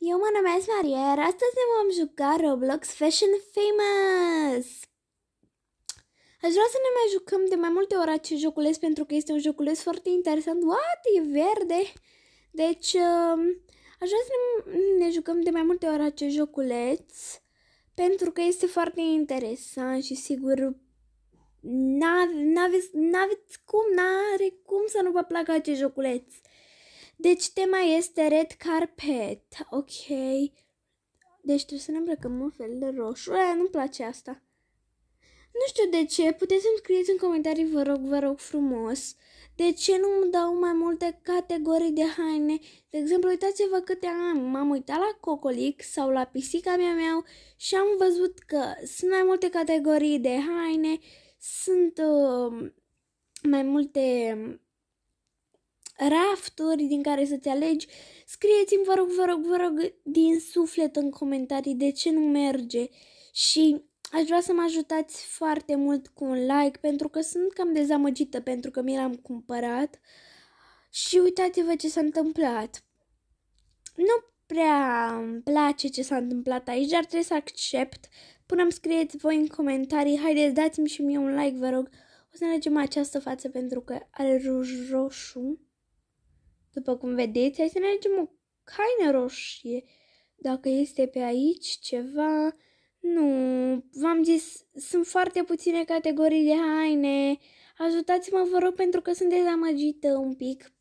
Eu mă numesc Maria, iar astăzi ne vom juca Roblox Fashion Famous! Aș vrea să ne mai jucăm de mai multe ori acest joculeț pentru că este un joculeț foarte interesant. What? E verde! Deci, um, aș vrea să ne, ne jucăm de mai multe ori acest joculeț pentru că este foarte interesant și sigur n-aveți cum, n-are cum să nu vă placă acest joculeț. Deci tema este red carpet, ok. Deci trebuie să ne îmbrăcăm un fel de roșu. Aia nu-mi place asta. Nu știu de ce, puteți să-mi scrieți în comentarii, vă rog, vă rog frumos. De ce nu mi dau mai multe categorii de haine? De exemplu, uitați-vă câte am. M-am uitat la Cocolic sau la pisica mea meu și am văzut că sunt mai multe categorii de haine, sunt uh, mai multe rafturi din care să-ți alegi. Scrieți-mi, vă rog, vă rog, vă rog, din suflet în comentarii de ce nu merge și aș vrea să mă ajutați foarte mult cu un like pentru că sunt cam dezamăgită pentru că mi l-am cumpărat și uitați-vă ce s-a întâmplat. Nu prea îmi place ce s-a întâmplat aici, dar trebuie să accept. Până îmi scrieți voi în comentarii, haideți, dați-mi și mie un like, vă rog. O să ne alegem această față pentru că are roșu. După cum vedeți, hai să ne alegem o haină roșie. Dacă este pe aici ceva... Nu, v-am zis, sunt foarte puține categorii de haine. Ajutați-mă, vă rog, pentru că sunt dezamăgită un pic.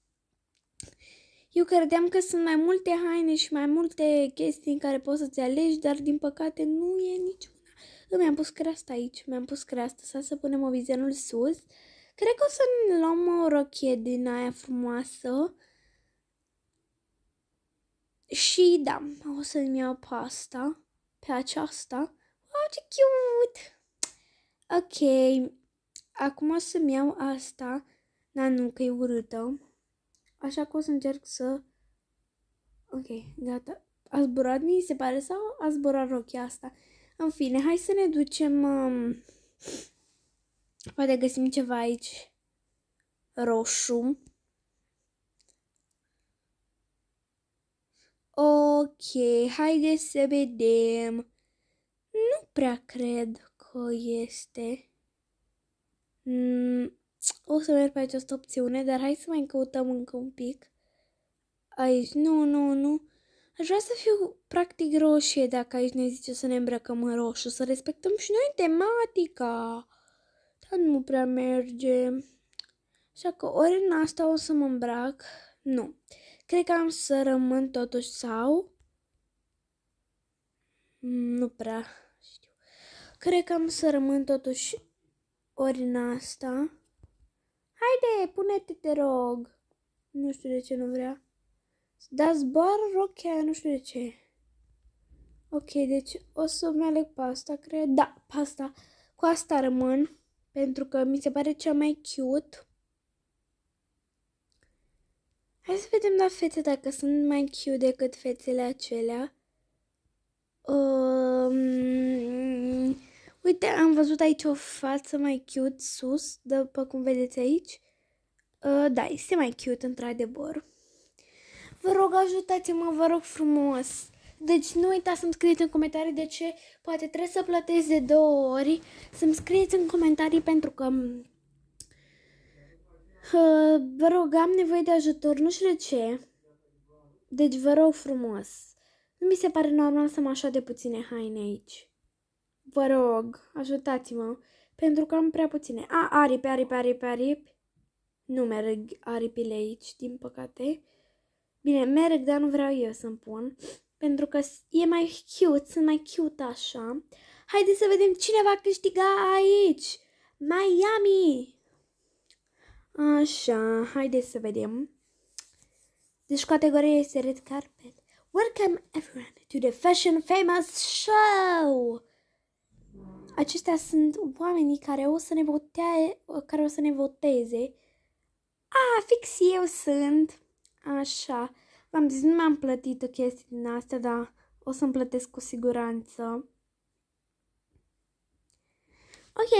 Eu credeam că sunt mai multe haine și mai multe chestii în care poți să-ți alegi, dar din păcate nu e niciuna. Mi-am pus creasta aici, mi-am pus creasta, să să punem vizionul sus. Cred că o să luăm o rochie din aia frumoasă. Și da, o să-mi iau pe asta, pe aceasta. oh ce cute! Ok, acum o să-mi iau asta. dar nu, că e urâtă. Așa că o să încerc să... Ok, gata. A zburat, mi se pare, sau a zburat rochia asta? În fine, hai să ne ducem... Um... Poate găsim ceva aici roșu. Ok, haideți să vedem. Nu prea cred că este. Mm, o să merg pe această opțiune, dar hai să mai căutăm încă un pic. Aici, nu, nu, nu. Aș vrea să fiu practic roșie dacă aici ne zice să ne îmbrăcăm în roșu, să respectăm și noi tematica. Dar nu prea merge. Așa că ori în asta o să mă îmbrac. Nu. Cred că am să rămân totuși sau... Mm, nu prea știu. Cred că am să rămân totuși ori în asta. Haide, pune-te, te rog. Nu știu de ce nu vrea. Da, zbor rochea, nu știu de ce. Ok, deci o să-mi aleg pasta, cred. Da, pasta. Cu asta rămân, pentru că mi se pare cea mai cute. Hai să vedem la fețe dacă sunt mai cute decât fețele acelea. Um, uite, am văzut aici o față mai cute sus, după cum vedeți aici. Uh, da, este mai cute, într-adevăr. Vă rog, ajutați-mă, vă rog frumos. Deci nu uitați să-mi scrieți în comentarii de ce poate trebuie să plătesc de două ori. Să-mi scrieți în comentarii pentru că Vă rog, am nevoie de ajutor, nu știu de ce. Deci vă rog frumos. Nu mi se pare normal să am așa de puține haine aici. Vă rog, ajutați-mă, pentru că am prea puține. A, aripi, aripi, aripi, aripi. Nu merg aripile aici, din păcate. Bine, merg, dar nu vreau eu să-mi pun, pentru că e mai cute, sunt mai cute așa. Haideți să vedem cine va câștiga aici. Miami! Așa, haideți să vedem. Deci categoria este Red Carpet. Welcome everyone to the Fashion Famous Show! Acestea sunt oamenii care o să ne, votea, care o să ne voteze. A, fix eu sunt! Așa. V-am zis, nu mi-am plătit o chestie din asta, dar o să-mi plătesc cu siguranță. Ok,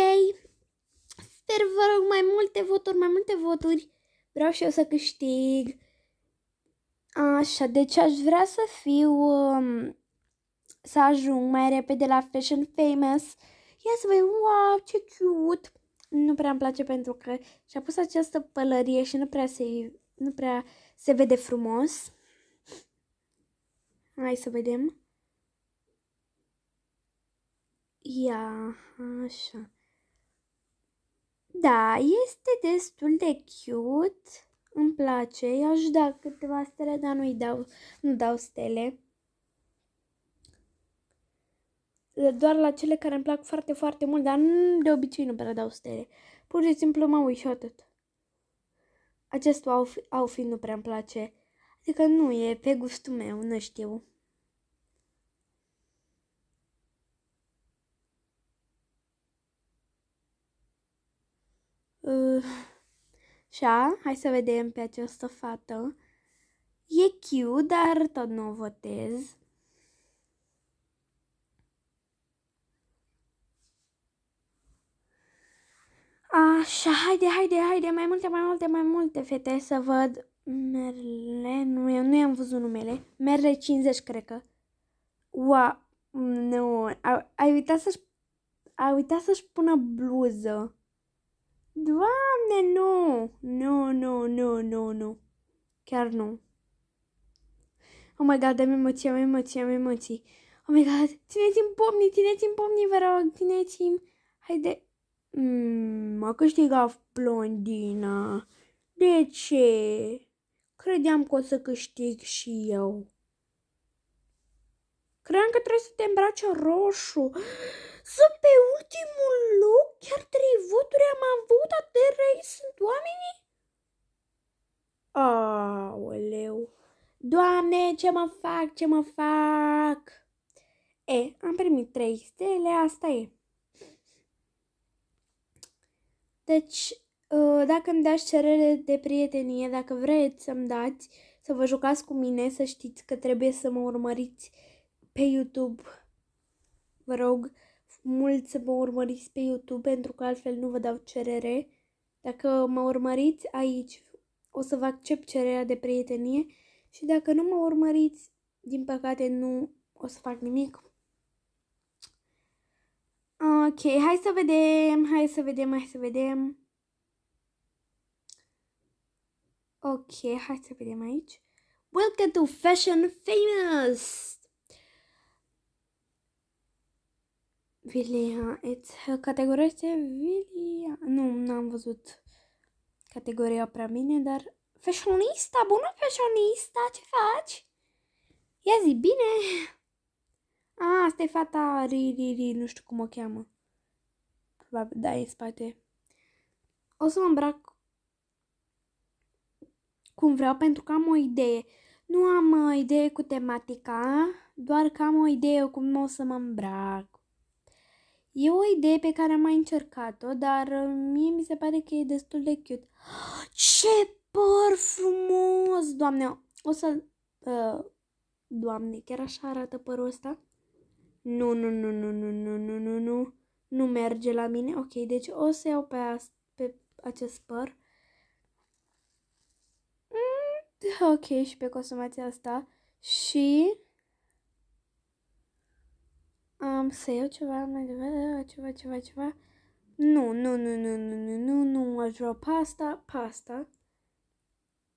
Sper, vă rog, mai multe voturi, mai multe voturi. Vreau și eu să câștig. Așa, deci aș vrea să fiu... Um, să ajung mai repede la Fashion Famous. Ia să vei, wow, ce cute! Nu prea îmi place pentru că și-a pus această pălărie și nu prea se, nu prea se vede frumos. Hai să vedem. Ia, așa. Da, este destul de cute. Îmi place. I-aș da câteva stele, dar nu-i dau, nu dau stele. Doar la cele care îmi plac foarte, foarte mult, dar de obicei nu prea dau stele. Pur și simplu mă uit și atât. Acest outfit nu prea îmi place. Adică nu e pe gustul meu, nu știu. Uh, așa, hai să vedem pe această fată. E cute, dar tot nu o votez. Așa, haide, haide, haide, mai multe, mai multe, mai multe fete să văd. Merle, nu, eu nu i-am văzut numele. Merle 50, cred că. Ua, nu, ai a uitat să-și, a uitat să-și pună bluză. Doamne, nu! Nu, nu, nu, nu, nu. Chiar nu. Oh my god, am emoții, am emoții, am emoții. Oh my god, țineți-mi pomnii, țineți-mi pomnii, vă rog, țineți-mi. Haide. Mm, a câștigat blondina. De ce? Credeam că o să câștig și eu. Cream că trebuie să te îmbraci în roșu. Sunt pe ultimul loc, chiar trei voturi am avut, atât de răi sunt oamenii? Aoleu, Doamne, ce mă fac, ce mă fac? E, am primit trei stele, asta e. Deci, uh, dacă îmi dați cerere de prietenie, dacă vreți să-mi dați, să vă jucați cu mine, să știți că trebuie să mă urmăriți pe YouTube. Vă rog mult să mă urmăriți pe YouTube pentru că altfel nu vă dau cerere. Dacă mă urmăriți aici, o să vă accept cererea de prietenie și dacă nu mă urmăriți, din păcate nu o să fac nimic. Ok, hai să vedem, hai să vedem, hai să vedem. Ok, hai să vedem aici. Welcome to Fashion Famous! Vilea, et categoria este Vilea. Nu, n-am văzut categoria prea bine, dar fashionista, bună fashionista, ce faci? Ia zi, bine! A, asta e fata Riri, ri, nu știu cum o cheamă. Probabil, da, e în spate. O să mă îmbrac cum vreau, pentru că am o idee. Nu am uh, idee cu tematica, doar că am o idee cum o să mă îmbrac. E o idee pe care am mai încercat-o, dar uh, mie mi se pare că e destul de cute. Ce păr frumos! Doamne, o să... Uh, doamne, chiar așa arată părul ăsta? Nu, nu, nu, nu, nu, nu, nu, nu, nu. Nu merge la mine. Ok, deci o să iau pe, pe acest păr. Mm, ok, și pe consumația asta. Și Um, să iau ceva mai devreme, ceva, ceva, ceva. Nu, nu, nu, nu, nu, nu, nu, nu, aș vrea pasta, pasta.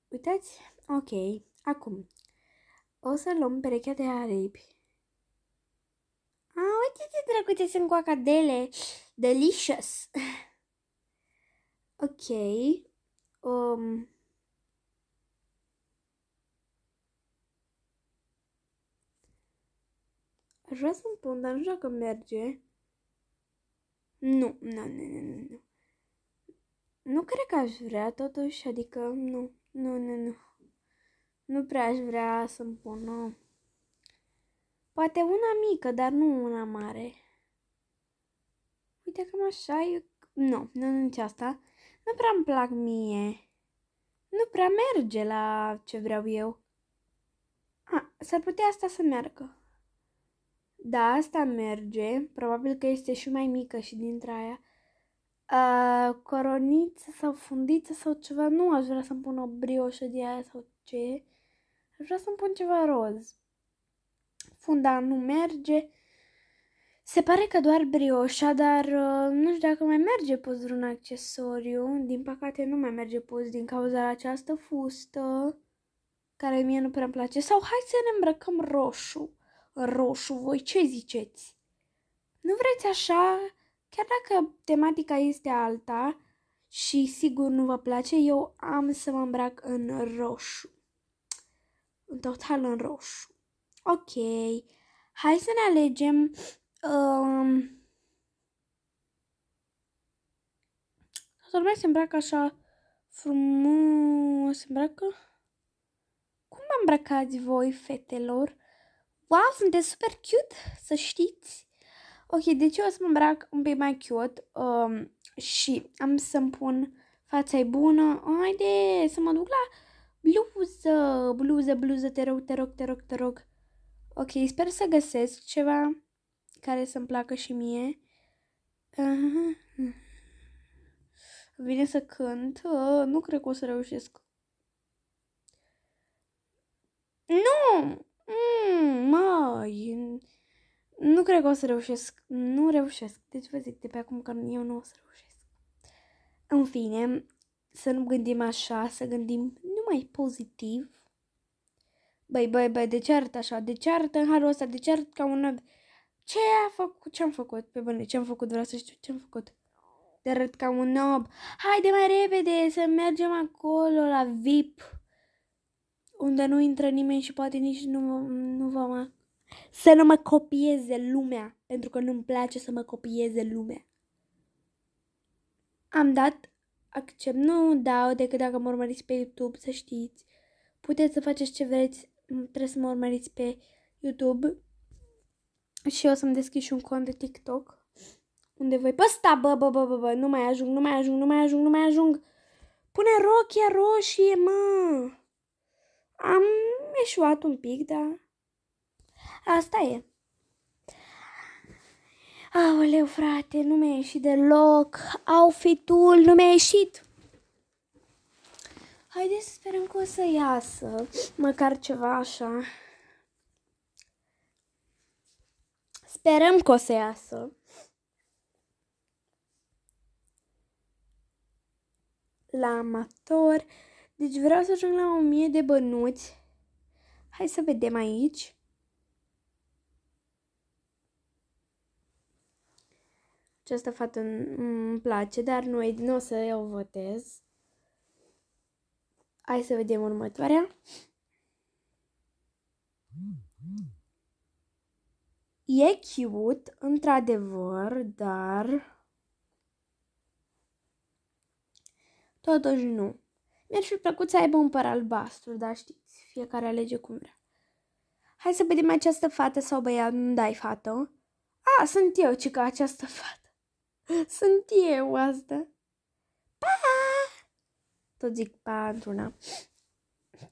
Uitați, ok, acum. O să luăm perechea de aripi. A, ah, uite ce drăguțe sunt coacadele. Delicious. ok. Um, Aș vrea să-mi pun, dar nu știu dacă merge. Nu, nu, nu, nu, nu, nu. Nu cred că aș vrea, totuși, adică, nu, nu, nu, nu. Nu prea aș vrea să-mi pun, nu. Poate una mică, dar nu una mare. Uite, cam așa e... Nu, nu, nu nici asta. Nu prea îmi plac mie. Nu prea merge la ce vreau eu. A, s-ar putea asta să meargă. Da, asta merge. Probabil că este și mai mică și dintre aia. Uh, coroniță sau fundiță sau ceva. Nu aș vrea să-mi pun o brioșă de aia sau ce. Aș vrea să-mi pun ceva roz. Funda nu merge. Se pare că doar brioșa, dar uh, nu știu dacă mai merge pus vreun accesoriu. Din păcate nu mai merge pus din cauza această fustă care mie nu prea-mi place. Sau hai să ne îmbrăcăm roșu roșu, voi ce ziceți? Nu vreți așa? Chiar dacă tematica este alta și sigur nu vă place, eu am să mă îmbrac în roșu. În total în roșu. Ok, hai să ne alegem... Um, Toată lumea se îmbracă așa frumos, se îmbracă... Cum mă îmbrăcați voi, fetelor? Wow, sunteți super cute, să știți! Ok, deci eu o să mă îmbrac un pic mai cute um, și am să-mi pun fața e bună. Haide, să mă duc la bluză, bluză, bluză, te rog, te rog, te rog, te rog. Ok, sper să găsesc ceva care să-mi placă și mie. Uh-huh. Vine să cânt. Uh, nu cred că o să reușesc. Nu! Mmm, mai nu cred că o să reușesc. Nu reușesc. Deci vă zic de pe acum că eu nu o să reușesc. În fine, să nu gândim așa, să gândim numai pozitiv. Băi, băi, băi, de ce arăt așa? De ce arăt în harul ăsta? De ce arăt ca un Ce a făcut? Ce-am făcut? Pe bune, ce-am făcut? Vreau să știu ce-am făcut. De arăt ca un ob. Haide mai repede să mergem acolo la VIP unde nu intră nimeni și poate nici nu, nu vă mă... Să nu mă copieze lumea, pentru că nu-mi place să mă copieze lumea. Am dat accept, nu dau decât dacă mă urmăriți pe YouTube, să știți. Puteți să faceți ce vreți, trebuie să mă urmăriți pe YouTube. Și o să-mi deschid și un cont de TikTok. Unde voi păsta, bă, bă, bă, bă, bă, nu mai ajung, nu mai ajung, nu mai ajung, nu mai ajung. Pune rochia roșie, mă! Am eșuat un pic, dar asta e. Aoleu, frate, nu mi-a ieșit deloc. Outfit-ul nu mi-a ieșit. Haideți să sperăm că o să iasă. Măcar ceva așa. Sperăm că o să iasă. La amator. Deci vreau să ajung la 1000 de bănuți. Hai să vedem aici. Această fată îmi place, dar nu, nu o să o votez. Hai să vedem următoarea. E cute, într-adevăr, dar... Totuși nu. Mi-ar fi plăcut să aibă un păr albastru, dar știți, fiecare alege cum vrea. Hai să vedem această fată sau băiat, nu dai fată? A, sunt eu, ce ca această fată. Sunt eu asta. Pa! Tot zic pa într-una.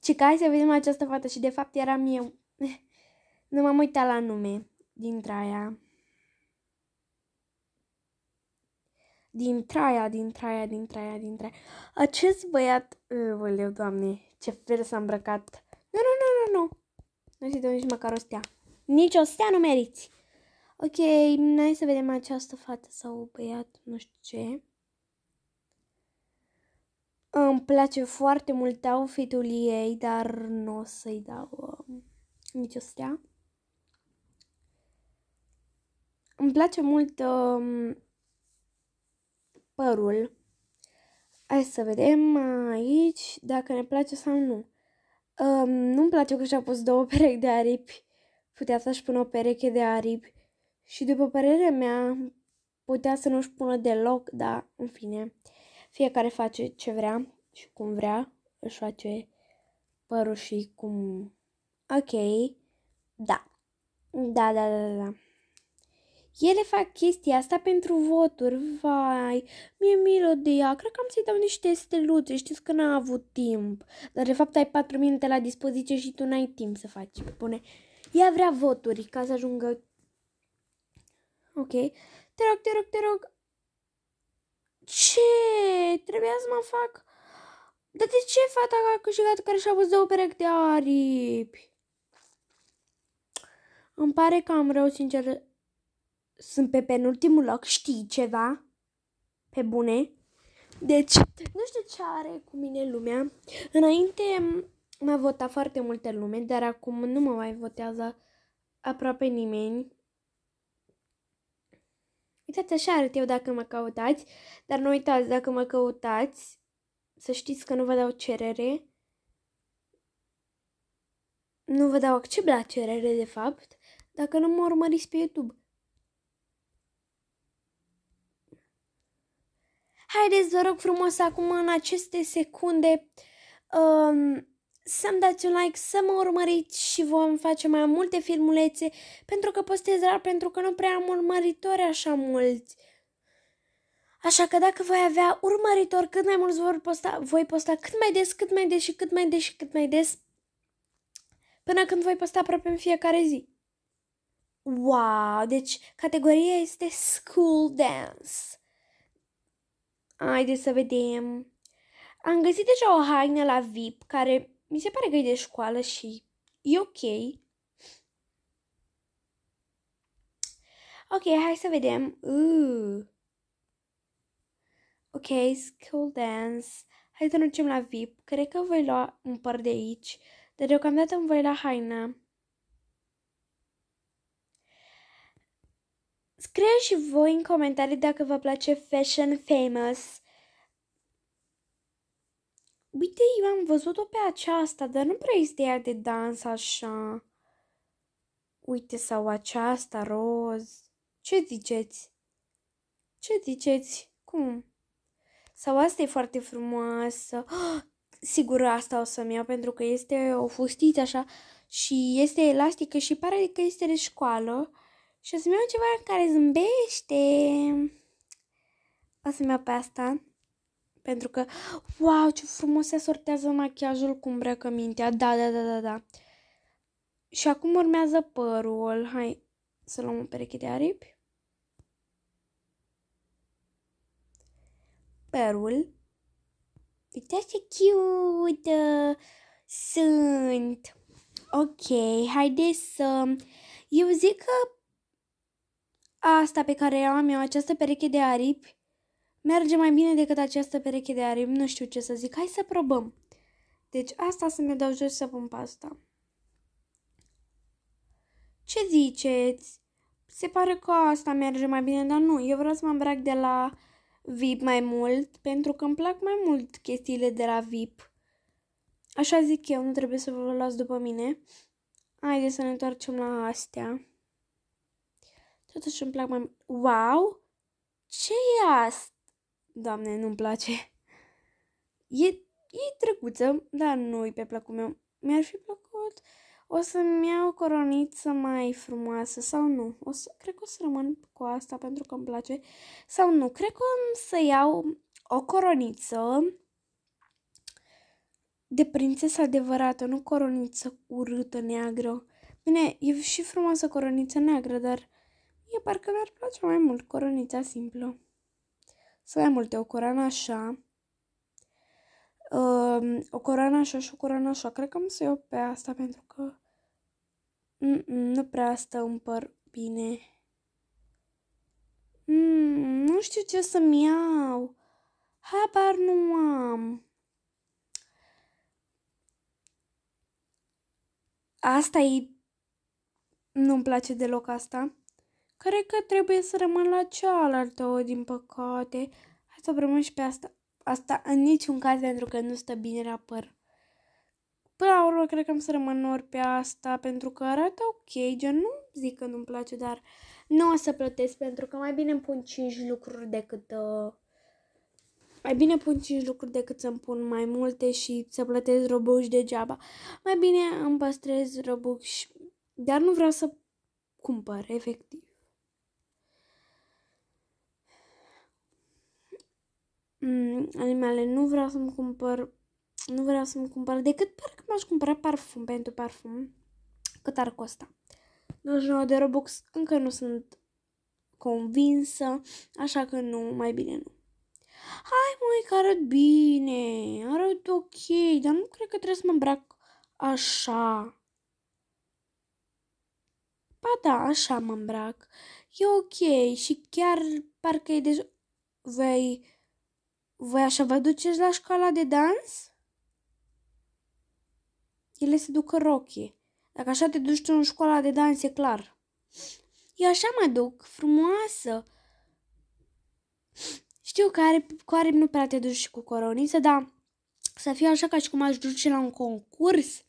Ce ca hai să vedem această fată și de fapt eram eu. Nu m-am uitat la nume dintre aia. din Traia, din Traia, din Traia, din Traia. Acest băiat, uh, doamne, ce fel s-a îmbrăcat. Nu, nu, nu, nu, nu. Nu se dă nici măcar o stea. Nici o stea nu meriți. Ok, noi să vedem această fată sau băiat, nu știu ce. Îmi place foarte mult outfit-ul ei, dar nu o să-i dau uh, o stea. Îmi place mult uh, părul. Hai să vedem aici dacă ne place sau nu. Um, nu-mi place că și-a pus două perechi de aripi. Putea să-și pună o pereche de aripi. Și după părerea mea, putea să nu-și pună deloc, dar în fine. Fiecare face ce vrea și cum vrea. Își face părul și cum... Ok. Da. Da, da, da, da. da. Ele fac chestia asta pentru voturi, vai, mi-e milă de ea, cred că am să-i dau niște steluțe, știți că n-a avut timp. Dar de fapt ai 4 minute la dispoziție și tu n-ai timp să faci, pune. Ea vrea voturi ca să ajungă... Ok, te rog, te rog, te rog. Ce? Trebuia să mă fac... Dar de ce fata a câștigat care și-a văzut două perechi de aripi? Îmi pare că am rău, sincer, sunt pe penultimul loc, știi ceva? Pe bune? Deci, nu știu ce are cu mine lumea. Înainte m-a votat foarte multe lume, dar acum nu mă mai votează aproape nimeni. Uitați, așa arăt eu dacă mă căutați, dar nu uitați, dacă mă căutați, să știți că nu vă dau cerere. Nu vă dau accept la cerere, de fapt, dacă nu mă urmăriți pe YouTube. Haideți, vă rog frumos, acum în aceste secunde um, să-mi dați un like, să mă urmăriți și vom face mai multe filmulețe pentru că postez rar, pentru că nu prea am urmăritori așa mulți. Așa că dacă voi avea urmăritori cât mai mulți vor posta, voi posta cât mai des, cât mai des și cât mai des și cât mai des până când voi posta aproape în fiecare zi. Wow, deci categoria este school dance. Haideți să vedem. Am găsit deja o haină la VIP care mi se pare că e de școală și e ok. Ok, hai să vedem. Uh. Ok, school dance. Hai să ne ducem la VIP. Cred că voi lua un păr de aici, dar deocamdată îmi voi lua haina. Scrieți și voi în comentarii dacă vă place Fashion Famous. Uite, eu am văzut-o pe aceasta, dar nu prea este ea de dans așa. Uite, sau aceasta, roz. Ce ziceți? Ce ziceți? Cum? Sau asta e foarte frumoasă. Oh, sigur asta o să-mi iau pentru că este o fustiță așa și este elastică și pare că este de școală. Și o să-mi iau ceva care zâmbește. O să-mi iau pe asta. Pentru că, wow, ce frumos se sortează machiajul cu îmbrăcămintea. Da, da, da, da, da. Și acum urmează părul. Hai să luăm o pereche de aripi. Părul. Uitați ce cute sunt! Ok, haideți să... Eu zic că asta pe care o am eu, această pereche de aripi, merge mai bine decât această pereche de aripi. Nu știu ce să zic. Hai să probăm. Deci asta să mi dau jos să pun pasta. Ce ziceți? Se pare că asta merge mai bine, dar nu. Eu vreau să mă îmbrac de la VIP mai mult, pentru că îmi plac mai mult chestiile de la VIP. Așa zic eu, nu trebuie să vă luați după mine. Haideți să ne întoarcem la astea. Totuși îmi plac mai... Wow! ce e asta? Doamne, nu-mi place. E, e drăguță, dar nu-i pe placul meu. Mi-ar fi plăcut. O să-mi iau o coroniță mai frumoasă sau nu? O să, cred că o să rămân cu asta pentru că îmi place. Sau nu? Cred că o să iau o coroniță de prințesă adevărată, nu coroniță urâtă, neagră. Bine, e și frumoasă coroniță neagră, dar Mie parcă mi-ar place mai mult coronița simplă. Sunt mai multe, o coroană așa, Um, o coroană așa și o coroană așa. Cred că am să iau pe asta pentru că Mm-mm, nu prea stă în păr bine. Mm, nu știu ce să-mi iau. Habar nu am. Asta e... Nu-mi place deloc asta. Cred că trebuie să rămân la cealaltă, o, din păcate. Hai să o și pe asta. Asta în niciun caz, pentru că nu stă bine la păr. Până la urmă, cred că am să rămân ori pe asta, pentru că arată ok, gen nu zic că nu-mi place, dar nu o să plătesc, pentru că mai bine îmi pun 5 lucruri decât... Uh, mai bine pun 5 lucruri decât să-mi pun mai multe și să plătesc robux degeaba. Mai bine îmi păstrez robux, dar nu vreau să cumpăr, efectiv. Mm, animale, nu vreau să-mi cumpăr nu vreau să-mi cumpăr decât parcă m-aș cumpăra parfum pentru parfum cât ar costa 99 de Robux încă nu sunt convinsă așa că nu, mai bine nu hai măi că arăt bine arăt ok dar nu cred că trebuie să mă îmbrac așa Pa da, așa mă îmbrac. E ok și chiar parcă e deja... Vei... Voi așa vă duceți la școala de dans? Ele se ducă rochie. Dacă așa te duci tu în școala de dans, e clar. Eu așa mă duc, frumoasă. Știu că are, cu are nu prea te duci și cu coroniță, dar să fie așa ca și cum aș duce la un concurs.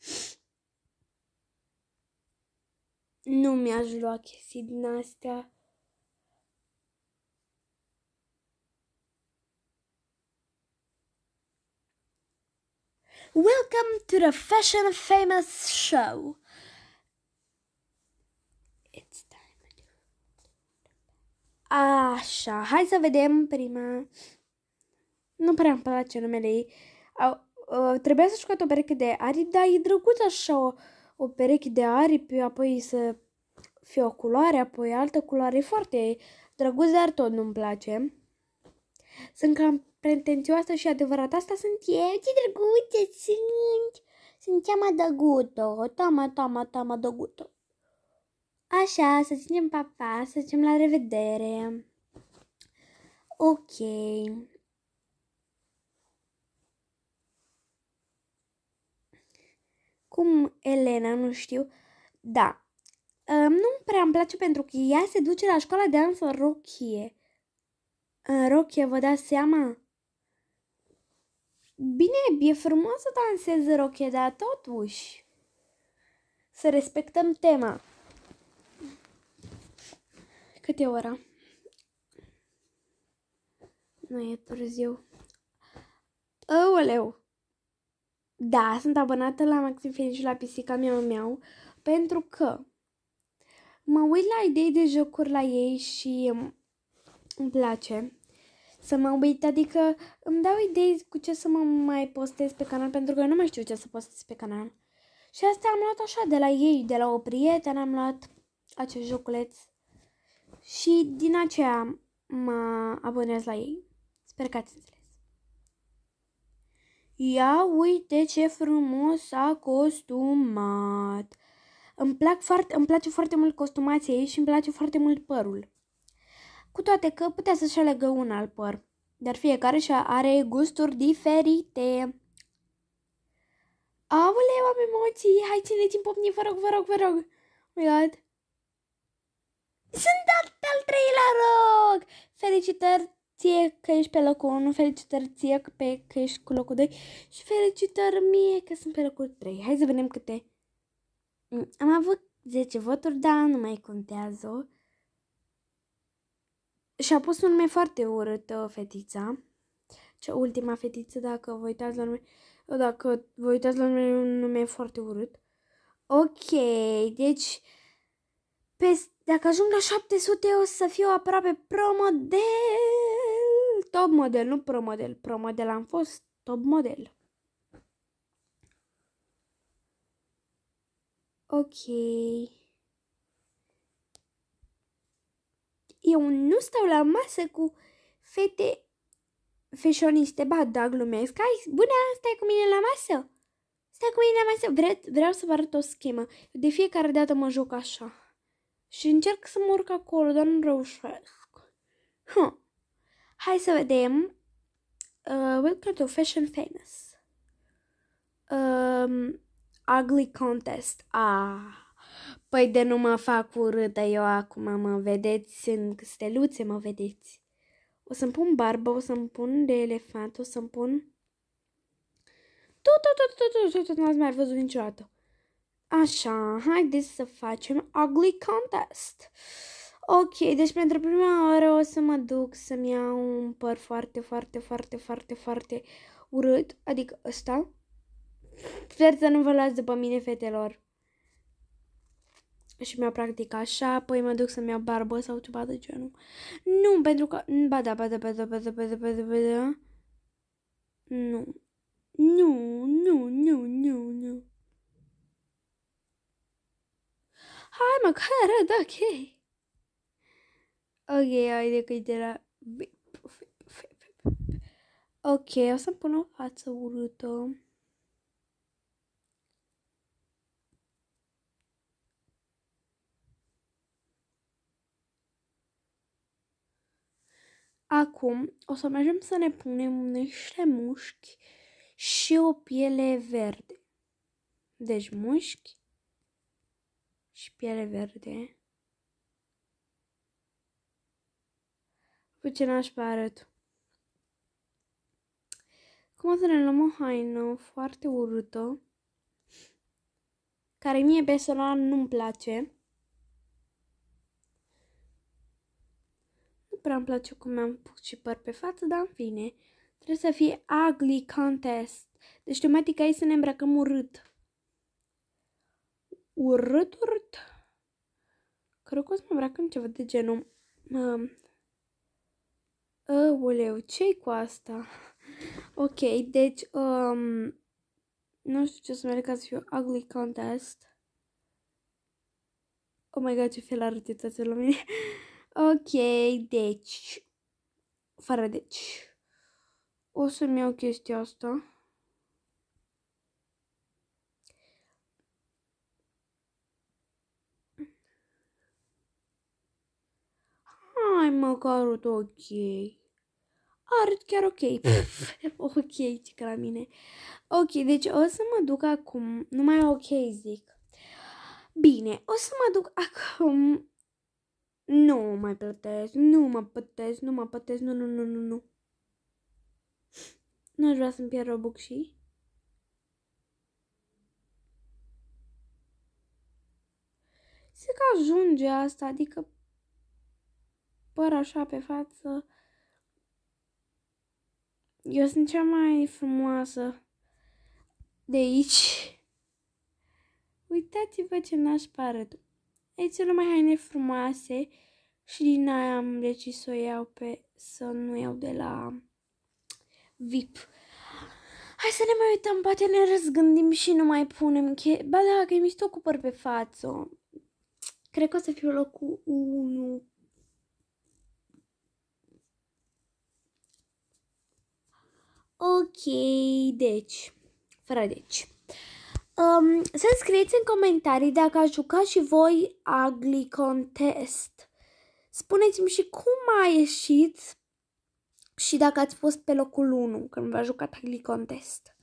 Nu mi-aș lua chestii din astea. Welcome to the Fashion Famous Show. It's time to... Așa, hai să vedem prima. Nu prea îmi place numele ei. A, ă, trebuia să-și scoată o pereche de aripi, dar e drăguț așa o, o pereche de aripi, apoi să fie o culoare, apoi altă culoare. E foarte drăguț, dar tot nu-mi place. Sunt cam pretențioasă și adevărată. Asta sunt eu, ce drăguțe sunt! Sunt mai dăgută. Tama, Tama, Tama dăgută. Așa, să ținem pa, pa, să zicem la revedere. Ok. Cum Elena, nu știu. Da. Um, nu prea îmi place pentru că ea se duce la școala de dans în rochie. În rochie, vă dați seama? Bine, e frumos să dansezi roche, dar totuși să respectăm tema. Cât e ora? Nu e târziu. Aoleu! Da, sunt abonată la Maxim Felici și la pisica mea meu pentru că mă uit la idei de jocuri la ei și îmi place să mă uit, adică îmi dau idei cu ce să mă mai postez pe canal, pentru că eu nu mai știu ce să postez pe canal. Și asta am luat așa de la ei, de la o prietenă, am luat acest joculeț și din aceea mă abonez la ei. Sper că ați înțeles. Ia uite ce frumos a costumat. Îmi, plac foarte, îmi place foarte mult costumația ei și îmi place foarte mult părul cu toate că putea să-și alegă un alt păr, dar fiecare și are gusturi diferite. Aoleu, am emoții! Hai, țineți-mi popnii, vă rog, vă rog, vă rog! Oh my God. Sunt al, al treilea rog! Felicitări ție că ești pe locul 1, felicitări ție că, pe, că ești cu locul 2 și felicitări mie că sunt pe locul 3. Hai să vedem câte... Mm, am avut 10 voturi, dar nu mai contează și-a pus un nume foarte urât uh, fetița. ce ultima fetiță, dacă vă uitați la nume, dacă vă uitați la nume, un nume foarte urât. Ok, deci pe, dacă ajung la 700 o să fiu aproape promodel. Top model, nu promodel. Promodel am fost top model. Ok. Eu nu stau la masă cu fete feșoniste. Ba, da, glumesc. Hai, bună, stai cu mine la masă. Stai cu mine la masă. Vre- vreau să vă arăt o schemă. De fiecare dată mă joc așa. Și încerc să mă urc acolo, dar nu reușesc. Huh. Hai să vedem. Uh, welcome to Fashion Famous. Um, ugly contest. Ah. Păi de nu mă fac urâtă eu acum, mă vedeți, sunt steluțe, mă vedeți. O să-mi pun barbă, o să-mi pun de elefant, o să-mi pun... Tot, tot, tot, tot, tot, tot, tot, ați mai văzut niciodată. Așa, haideți să facem ugly contest. Ok, deci pentru prima oară o să mă duc să-mi iau un păr foarte, foarte, foarte, foarte, foarte urât, adică ăsta. Sper să nu vă luați după mine, fetelor și mi a practic așa, apoi mă duc să-mi iau barbă sau ceva de genul. Nu, pentru că... Ba da, ba da, ba da, ba da, ba da, ba da, ba da. Nu. Nu, nu, nu, nu, nu. Hai mă, că da ok. Ok, de că de la... Ok, o să-mi pun o față urâtă. Acum o să mergem să ne punem niște mușchi și o piele verde. Deci mușchi și piele verde. Cu ce n-aș arăt. Cum o să ne luăm o haină foarte urâtă, care mie personal nu-mi place. prea îmi place cum mi-am pus și păr pe față, dar în fine. Trebuie să fie ugly contest. Deci tematica e să ne îmbrăcăm urât. Urât, urât. Cred că o să mă îmbrac în ceva de genul... Uh, Aoleu, ce cu asta? Ok, deci... Um, nu știu ce să merg ca să fiu ugly contest. Oh my god, ce fel arătiți la mine. Ok, deci. Fără deci. O să-mi iau chestia asta. Hai măcar o ok. Arăt chiar ok. ok, ce că la mine. Ok, deci o să mă duc acum. Numai ok zic. Bine, o să mă duc acum nu mai plătesc, nu mă plătesc, nu mă plătesc, nu, nu, nu, nu, nu. Nu aș vrea să-mi pierd Robux și... Se că ajunge asta, adică păr așa pe față. Eu sunt cea mai frumoasă de aici. Uitați-vă ce nașpa tu e cele mai haine frumoase și din aia am decis să o iau pe să nu iau de la VIP. Hai să ne mai uităm, poate ne răzgândim și nu mai punem che... Ba da, că e mișto cu păr pe față. Cred că o să fiu locul 1. Ok, deci, fără deci. Um, să scrieți în comentarii dacă ați jucat și voi Ugly Contest. Spuneți-mi și cum a ieșit și dacă ați fost pe locul 1 când v-a jucat Ugly Contest.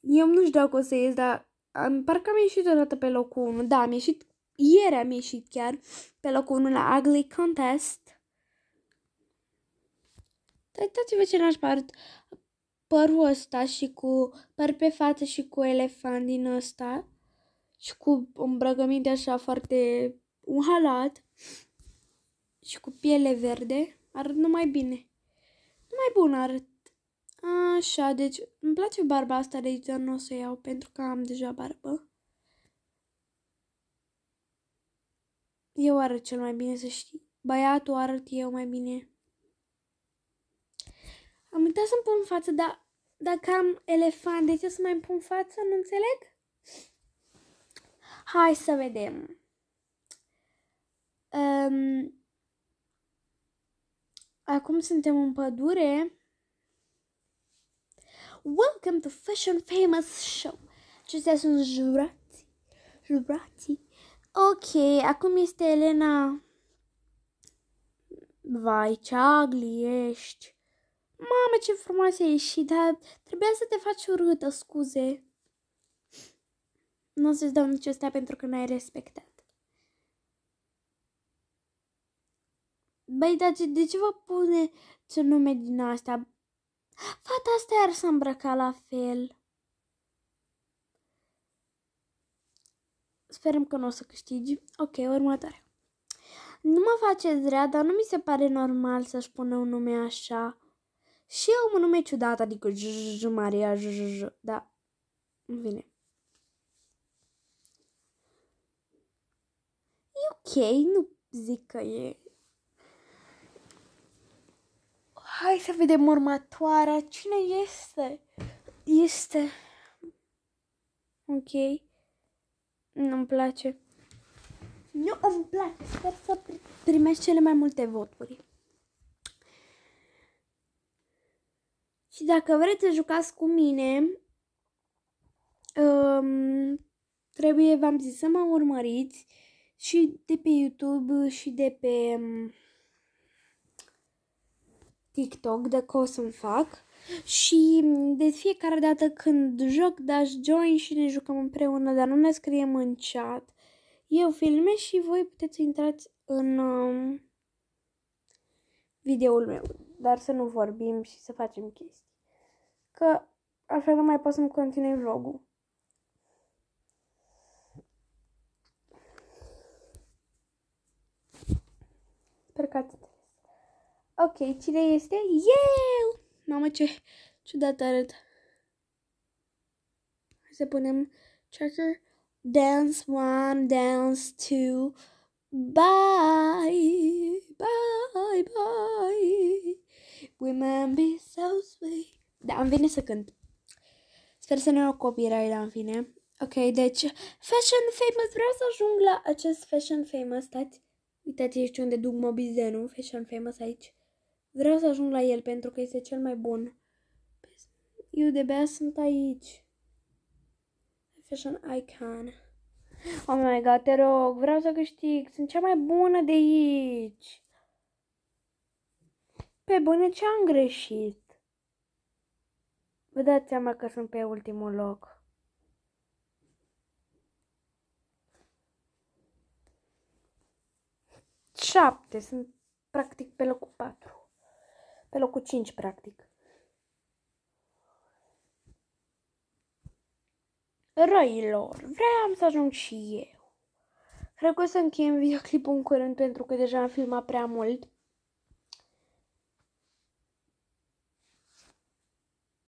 Eu nu știu dacă o să ies, dar am, parcă am ieșit odată pe locul 1. Da, am ieșit, ieri am ieșit chiar pe locul 1 la Ugly Contest. Uitați-vă ce n-aș părul ăsta și cu păr pe față și cu elefant din ăsta și cu îmbrăcăminte așa foarte un halat și cu piele verde, arăt numai bine. Numai bun arăt. Așa, deci îmi place barba asta, de dar nu o să iau pentru că am deja barbă. Eu arăt cel mai bine, să știi. Băiatul arăt eu mai bine. Am uitat să-mi pun față, dar dacă am elefant, de ce să mai pun față? Nu înțeleg? Hai să vedem. Um, acum suntem în pădure. Welcome to Fashion Famous Show. Acestea sunt jurații. Jurații. Ok, acum este Elena... Vai, ce agli ești! Mamă, ce frumos ai ieșit, dar trebuia să te faci urâtă, scuze. Nu o să-ți dau nicio stea pentru că n-ai respectat. Băi, dar de ce vă pune ce nume din asta? Fata asta ar să îmbrăca la fel. Sperăm că nu o să câștigi. Ok, următoare. Nu mă faceți rea, dar nu mi se pare normal să-și pună un nume așa. Și eu mă nume ciudat, adică j, -j, -j Maria, j, -j, -j da, în fine. E ok, nu zic că e. Hai să vedem următoarea. Cine este? Este... Ok. Nu-mi place. Nu îmi place. Sper să primești cele mai multe voturi. Și dacă vreți să jucați cu mine, um, trebuie, v-am zis, să mă urmăriți și de pe YouTube și de pe um, TikTok, dacă o să-mi fac. Și um, de fiecare dată când joc, dați join și ne jucăm împreună, dar nu ne scriem în chat. Eu filmez și voi puteți intrați în um, videoul meu dar să nu vorbim și să facem chestii. Că așa nu mai pot să-mi continui vlogul. Sper că ați Ok, cine este? Eu! Mamă, ce ciudat arăt. Hai să punem Checker Dance one, dance two. Bye! Bye! Bye! Women be so sweet. Da, am venit să cânt. Sper să ne o copierai, dar în fine. Ok, deci Fashion Famous, vreau să ajung la acest Fashion Famous, stați. Uitați aici unde duc mobizenul, Fashion Famous aici. Vreau să ajung la el pentru că este cel mai bun. Eu de bea sunt aici. Fashion Icon. Oh my god, te rog, vreau să câștig. Sunt cea mai bună de aici. Pe bune ce am greșit? Vă dați seama că sunt pe ultimul loc. Șapte, sunt practic pe locul patru. Pe locul cinci, practic. Răilor, vreau să ajung și eu. Cred că o să încheiem videoclipul în curând pentru că deja am filmat prea mult.